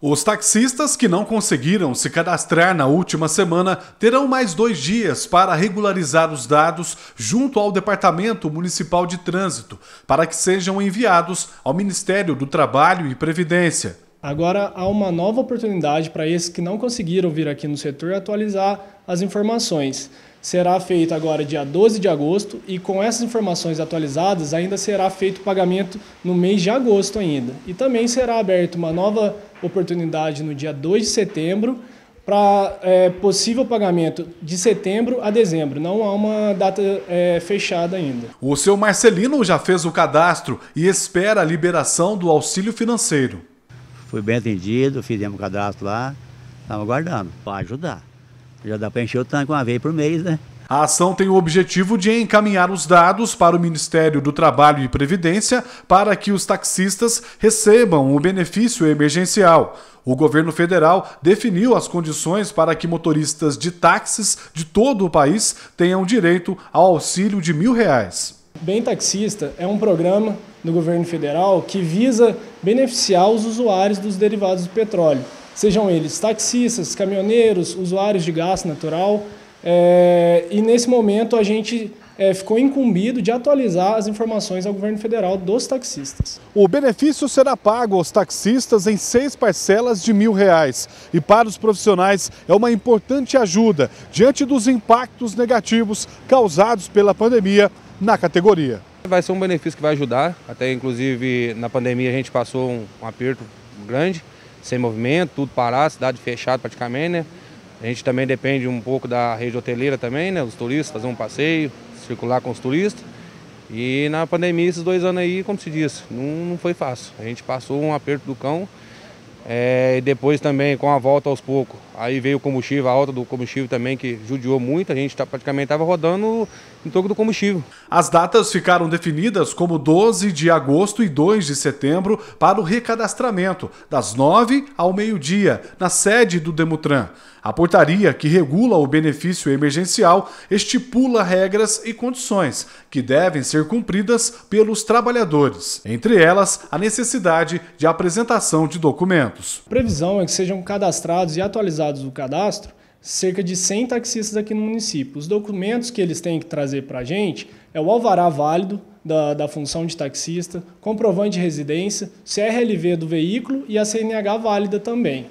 Os taxistas que não conseguiram se cadastrar na última semana terão mais dois dias para regularizar os dados junto ao Departamento Municipal de Trânsito, para que sejam enviados ao Ministério do Trabalho e Previdência. Agora há uma nova oportunidade para esses que não conseguiram vir aqui no setor atualizar as informações. Será feito agora dia 12 de agosto e com essas informações atualizadas ainda será feito o pagamento no mês de agosto ainda. E também será aberta uma nova oportunidade no dia 2 de setembro para é, possível pagamento de setembro a dezembro. Não há uma data é, fechada ainda. O seu Marcelino já fez o cadastro e espera a liberação do auxílio financeiro. Fui bem atendido, fizemos cadastro lá, estamos aguardando para ajudar. Já dá para encher o tanque uma vez por mês, né? A ação tem o objetivo de encaminhar os dados para o Ministério do Trabalho e Previdência para que os taxistas recebam o benefício emergencial. O governo federal definiu as condições para que motoristas de táxis de todo o país tenham direito ao auxílio de mil reais. Bem Taxista é um programa do governo federal que visa beneficiar os usuários dos derivados do petróleo, sejam eles taxistas, caminhoneiros, usuários de gás natural. É, e nesse momento a gente é, ficou incumbido de atualizar as informações ao governo federal dos taxistas. O benefício será pago aos taxistas em seis parcelas de mil reais e para os profissionais é uma importante ajuda diante dos impactos negativos causados pela pandemia na categoria. Vai ser um benefício que vai ajudar, até inclusive na pandemia a gente passou um, um aperto grande, sem movimento, tudo parado, cidade fechada praticamente, né? A gente também depende um pouco da rede hoteleira também, né? Os turistas, fazer um passeio, circular com os turistas. E na pandemia, esses dois anos aí, como se diz, não, não foi fácil. A gente passou um aperto do cão. É, e depois também, com a volta aos poucos, aí veio o combustível, a alta do combustível também, que judiou muito. A gente tá, praticamente estava rodando em torno do combustível. As datas ficaram definidas como 12 de agosto e 2 de setembro para o recadastramento, das 9 ao meio-dia, na sede do Demutran. A portaria que regula o benefício emergencial estipula regras e condições que devem ser cumpridas pelos trabalhadores, entre elas a necessidade de apresentação de documentos. A previsão é que sejam cadastrados e atualizados o cadastro cerca de 100 taxistas aqui no município. Os documentos que eles têm que trazer para a gente é o alvará válido da, da função de taxista, comprovante de residência, CRLV do veículo e a CNH válida também.